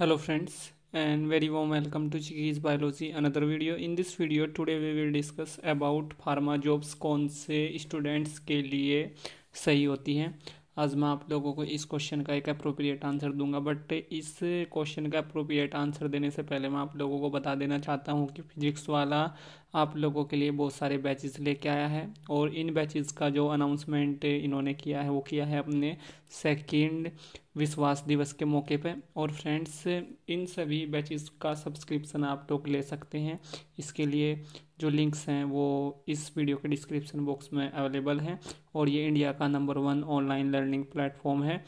hello friends and very warm welcome to Chiki's biology another video in this video today we will discuss about pharma jobs कौन से students के लिए सही होती हैं आज मैं आप लोगों को इस क्वेश्चन का एक अप्रोप्रिएट आंसर दूंगा बट इस क्वेश्चन का अप्रोप्रिएट आंसर देने से पहले मैं आप लोगों को बता देना चाहता हूँ कि फिजिक्स वाला आप लोगों के लिए बहुत सारे बैचेस लेके आया है और इन बैचेस का जो अनाउंसमेंट इन्होंने किया है वो किया है अपने सेकेंड विश्वास दिवस के मौके पे और फ्रेंड्स इन सभी बैचेस का सब्सक्रिप्शन आप लोग ले सकते हैं इसके लिए जो लिंक्स हैं वो इस वीडियो के डिस्क्रिप्शन बॉक्स में अवेलेबल हैं और ये इंडिया का number one online learning platform है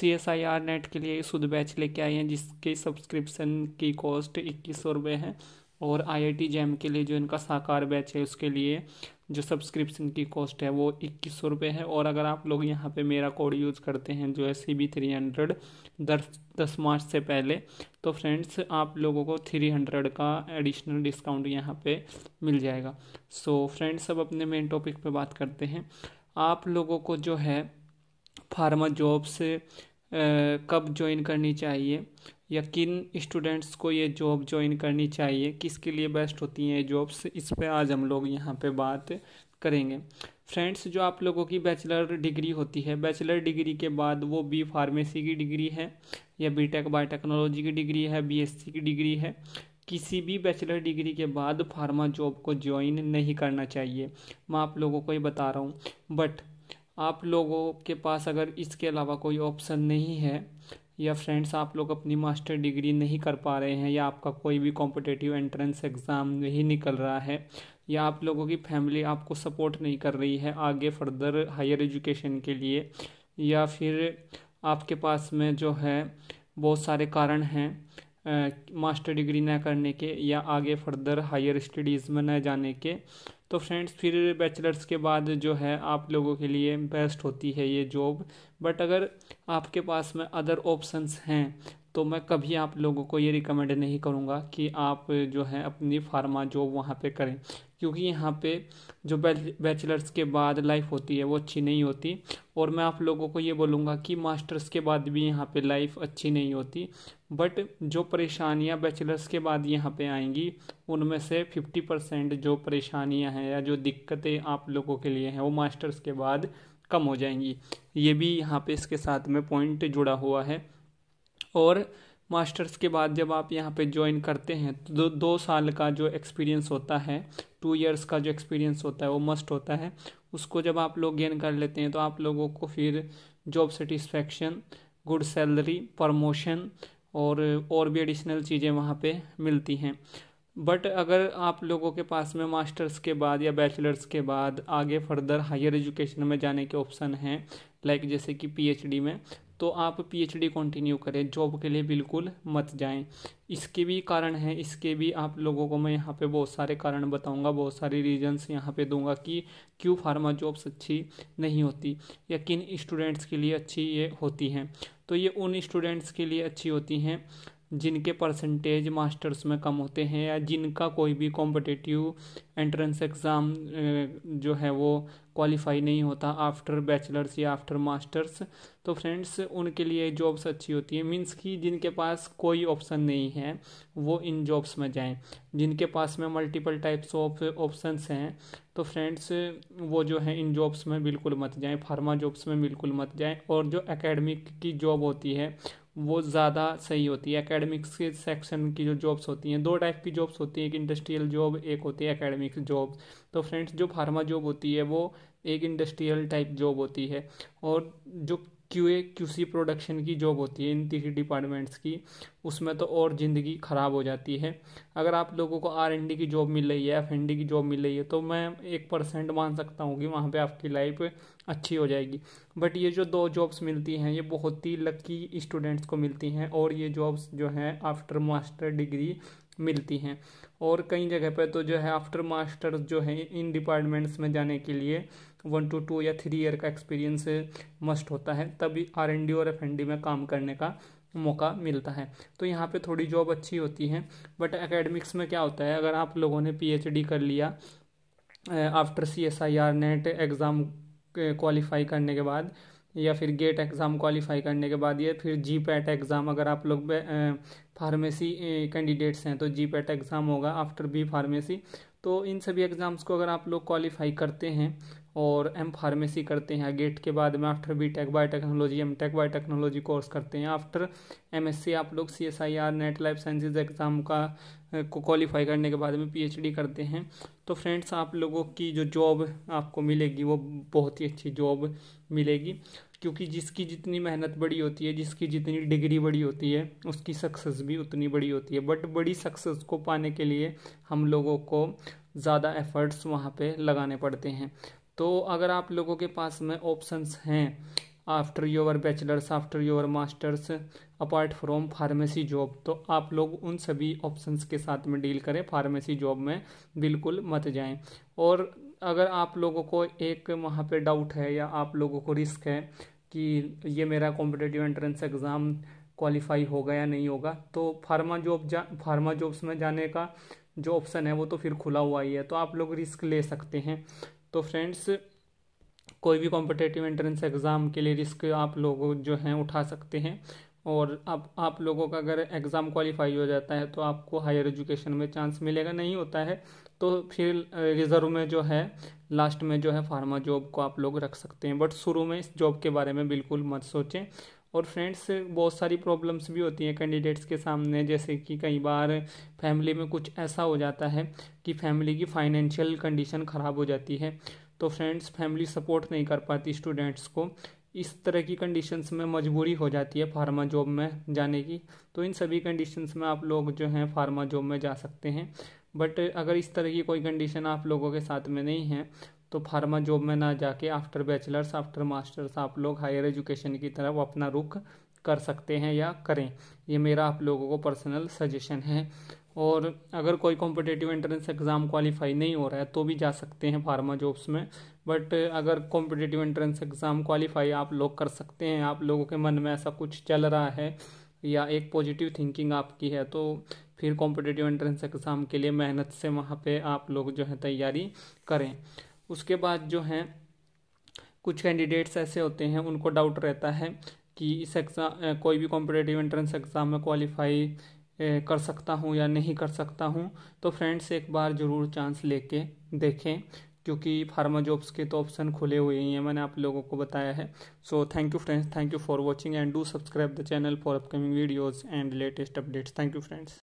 C S I R NET के लिए शुद्ध बैच लेके आए हैं जिसके सब्सक्रिप्शन की कॉस्ट इक्कीस सौ रुपये है और आईआईटी जैम के लिए जो इनका साकार बैच है उसके लिए जो सब्सक्रिप्शन की कॉस्ट है वो इक्कीस सौ रुपये है और अगर आप लोग यहाँ पे मेरा कोड यूज़ करते हैं जो है सी बी थ्री हंड्रेड दस दस मार्च से पहले तो फ्रेंड्स आप लोगों को थ्री हंड्रेड का एडिशनल डिस्काउंट यहाँ पे मिल जाएगा सो so, फ्रेंड्स अब अपने मेन टॉपिक पे बात करते हैं आप लोगों को जो है फार्मा जॉब से कब ज्वाइन करनी चाहिए या किन स्टूडेंट्स को ये जॉब ज्वाइन करनी चाहिए किसके लिए बेस्ट होती हैं जॉब्स इस पर आज हम लोग यहाँ पे बात करेंगे फ्रेंड्स जो आप लोगों की बैचलर डिग्री होती है बैचलर डिग्री के बाद वो बी फार्मेसी की डिग्री है या बी टेक बायोटेक्नोलॉजी की डिग्री है बीएससी की डिग्री है किसी भी बैचलर डिग्री के बाद फार्मा जॉब को ज्वाइन नहीं करना चाहिए मैं आप लोगों को ये बता रहा हूँ बट आप लोगों के पास अगर इसके अलावा कोई ऑप्शन नहीं है या फ्रेंड्स आप लोग अपनी मास्टर डिग्री नहीं कर पा रहे हैं या आपका कोई भी कॉम्पिटेटिव एंट्रेंस एग्ज़ाम नहीं निकल रहा है या आप लोगों की फैमिली आपको सपोर्ट नहीं कर रही है आगे फर्दर हायर एजुकेशन के लिए या फिर आपके पास में जो है बहुत सारे कारण हैं मास्टर डिग्री ना करने के या आगे फर्दर हायर स्टडीज़ में न जाने के तो फ्रेंड्स फिर बैचलर्स के बाद जो है आप लोगों के लिए बेस्ट होती है ये जॉब बट अगर आपके पास में अदर ऑप्शंस हैं तो मैं कभी आप लोगों को ये रिकमेंड नहीं करूँगा कि आप जो है अपनी फार्मा जॉब वहाँ पे करें क्योंकि यहाँ पे जो बैचलर्स के बाद लाइफ होती है वो अच्छी नहीं होती और मैं आप लोगों को ये बोलूँगा कि मास्टर्स के बाद भी यहाँ पे लाइफ अच्छी नहीं होती बट जो परेशानियाँ बैचलर्स के बाद यहाँ पे आएंगी उनमें से फिफ्टी परसेंट जो परेशानियाँ हैं या जो दिक्कतें आप लोगों के लिए हैं वो मास्टर्स के बाद कम हो जाएंगी ये भी यहाँ पे इसके साथ में पॉइंट जुड़ा हुआ है और मास्टर्स के बाद जब आप यहाँ पे ज्वाइन करते हैं तो दो, दो साल का जो एक्सपीरियंस होता है टू इयर्स का जो एक्सपीरियंस होता है वो मस्ट होता है उसको जब आप लोग गेन कर लेते हैं तो आप लोगों को फिर job satisfaction good salary promotion और और भी एडिशनल चीज़ें वहाँ पे मिलती हैं बट अगर आप लोगों के पास में मास्टर्स के बाद या बैचलर्स के बाद आगे फर्दर हायर एजुकेशन में जाने के ऑप्शन हैं लाइक जैसे कि पीएचडी में तो आप पीएचडी कंटिन्यू करें जॉब के लिए बिल्कुल मत जाएं इसके भी कारण हैं इसके भी आप लोगों को मैं यहाँ पे बहुत सारे कारण बताऊंगा बहुत सारे रीजंस यहाँ पे दूंगा कि क्यों फार्मा जॉब्स अच्छी नहीं होती या किन स्टूडेंट्स के लिए अच्छी ये होती हैं तो ये उन स्टूडेंट्स के लिए अच्छी होती हैं जिनके परसेंटेज मास्टर्स में कम होते हैं या जिनका कोई भी कॉम्पिटिटिव एंट्रेंस एग्ज़ाम जो है वो क्वालिफाई नहीं होता आफ्टर बैचलर्स या आफ्टर मास्टर्स तो फ्रेंड्स उनके लिए जॉब्स अच्छी होती है मीन्स कि जिनके पास कोई ऑप्शन नहीं है वो इन जॉब्स में जाएं जिनके पास में मल्टीपल टाइप्स ऑफ ऑप्शंस हैं तो फ्रेंड्स वो जो है इन जॉब्स में बिल्कुल मत जाएं फार्मा जॉब्स में बिल्कुल मत जाएं और जो एकेडमिक की जॉब होती है वो ज़्यादा सही होती है एकेडमिक्स के सेक्शन की जो जॉब्स होती हैं दो टाइप की जॉब्स होती हैं एक इंडस्ट्रियल जॉब एक होती है एकेडमिक्स जॉब तो फ्रेंड्स जो फार्मा जॉब होती है वो एक इंडस्ट्रियल टाइप जॉब होती है और जो Q A Q C production की जॉब होती है इन तीन डिपार्टमेंट्स की उसमें तो और ज़िंदगी ख़राब हो जाती है अगर आप लोगों को आर एन डी की जॉब मिल रही है एफ एन डी की जॉब मिल रही है तो मैं एक परसेंट मान सकता हूँ कि वहाँ पर आपकी लाइफ अच्छी हो जाएगी बट ये जो दो जॉब्स मिलती हैं ये बहुत ही लक्की स्टूडेंट्स को मिलती हैं और ये जॉब्स जो हैं आफ्टर मास्टर डिग्री मिलती हैं और कई जगह पर तो जो है आफ्टर मास्टर्स जो है इन डिपार्टमेंट्स में जाने के लिए वन टू टू या थ्री ईयर का एक्सपीरियंस मस्ट होता है तभी आर एन डी और एफ एन डी में काम करने का मौका मिलता है तो यहाँ पे थोड़ी जॉब अच्छी होती है बट एकेडमिक्स में क्या होता है अगर आप लोगों ने पीएचडी कर लिया after C S I R NET exam qualify करने के बाद या फिर गेट एग्ज़ाम क्वालिफाई करने के बाद या फिर जी पैट एग्ज़ाम अगर आप लोग फार्मेसी कैंडिडेट्स हैं तो जी पैट एग्ज़ाम होगा आफ्टर बी फार्मेसी तो इन सभी एग्ज़ाम्स को अगर आप लोग क्वालिफाई करते हैं और एम फार्मेसी करते हैं गेट के बाद में after B tech biotechnology M tech biotechnology course करते हैं आफ्टर एम एस सी आप लोग C S I R NET life sciences exam का को क्वालिफाई करने के बाद में डी करते हैं तो फ्रेंड्स आप लोगों की जो जॉब आपको मिलेगी वो बहुत ही अच्छी जॉब मिलेगी क्योंकि जिसकी जितनी मेहनत बड़ी होती है जिसकी जितनी डिग्री बड़ी होती है उसकी सक्सेस भी उतनी बड़ी होती है बट बड़ी सक्सेस को पाने के लिए हम लोगों को ज़्यादा एफर्ट्स वहाँ पे लगाने पड़ते हैं तो अगर आप लोगों के पास में ऑप्शंस हैं after your bachelors after your masters apart from pharmacy job तो आप लोग उन सभी ऑप्शंस के साथ में डील करें फार्मेसी जॉब में बिल्कुल मत जाएं और अगर आप लोगों को एक वहाँ पे डाउट है या आप लोगों को रिस्क है कि ये मेरा कॉम्पिटेटिव एंट्रेंस एग्ज़ाम क्वालिफाई होगा या नहीं होगा तो फार्मा जॉब जा फार्मा जॉब्स में जाने का जो ऑप्शन है वो तो फिर खुला हुआ ही है तो आप लोग रिस्क ले सकते हैं तो फ्रेंड्स कोई भी कॉम्पिटेटिव एंट्रेंस एग्ज़ाम के लिए रिस्क आप लोग जो हैं उठा सकते हैं और आप आप लोगों का अगर एग्ज़ाम क्वालिफाई हो जाता है तो आपको हायर एजुकेशन में चांस मिलेगा नहीं होता है तो फिर रिज़र्व में जो है लास्ट में जो है फार्मा जॉब को आप लोग रख सकते हैं बट शुरू में इस जॉब के बारे में बिल्कुल मत सोचें और फ्रेंड्स बहुत सारी प्रॉब्लम्स भी होती हैं कैंडिडेट्स के सामने जैसे कि कई बार फैमिली में कुछ ऐसा हो जाता है कि फैमिली की फाइनेंशियल कंडीशन ख़राब हो जाती है तो फ्रेंड्स फैमिली सपोर्ट नहीं कर पाती स्टूडेंट्स को इस तरह की कंडीशंस में मजबूरी हो जाती है फार्मा जॉब में जाने की तो इन सभी कंडीशंस में आप लोग जो हैं फार्मा जॉब में जा सकते हैं बट अगर इस तरह की कोई कंडीशन आप लोगों के साथ में नहीं है तो फार्मा जॉब में ना जाके आफ्टर बैचलर्स आफ्टर मास्टर्स आप लोग हायर एजुकेशन की तरफ अपना रुख कर सकते हैं या करें ये मेरा आप लोगों को पर्सनल सजेशन है और अगर कोई कॉम्पिटेटिव एंट्रेंस एग्ज़ाम क्वालिफाई नहीं हो रहा है तो भी जा सकते हैं फार्मा जॉब्स में बट अगर कॉम्पिटेटिव एंट्रेंस एग्ज़ाम क्वालिफाई आप लोग कर सकते हैं आप लोगों के मन में ऐसा कुछ चल रहा है या एक पॉजिटिव थिंकिंग आपकी है तो फिर कॉम्पिटेटिव एंट्रेंस एग्ज़ाम के लिए मेहनत से वहाँ पे आप लोग जो है तैयारी करें उसके बाद जो हैं कुछ कैंडिडेट्स ऐसे होते हैं उनको डाउट रहता है कि इस एग्ज़ाम कोई भी कॉम्पिटेटिव एंट्रेंस एग्ज़ाम में क्वालिफाई कर सकता हूँ या नहीं कर सकता हूँ तो फ्रेंड्स एक बार ज़रूर चांस लेके देखें क्योंकि फार्मा जॉब्स के तो ऑप्शन खुले हुए ही हैं मैंने आप लोगों को बताया है so thank you friends thank you for watching and do subscribe the channel for upcoming videos and latest updates thank you friends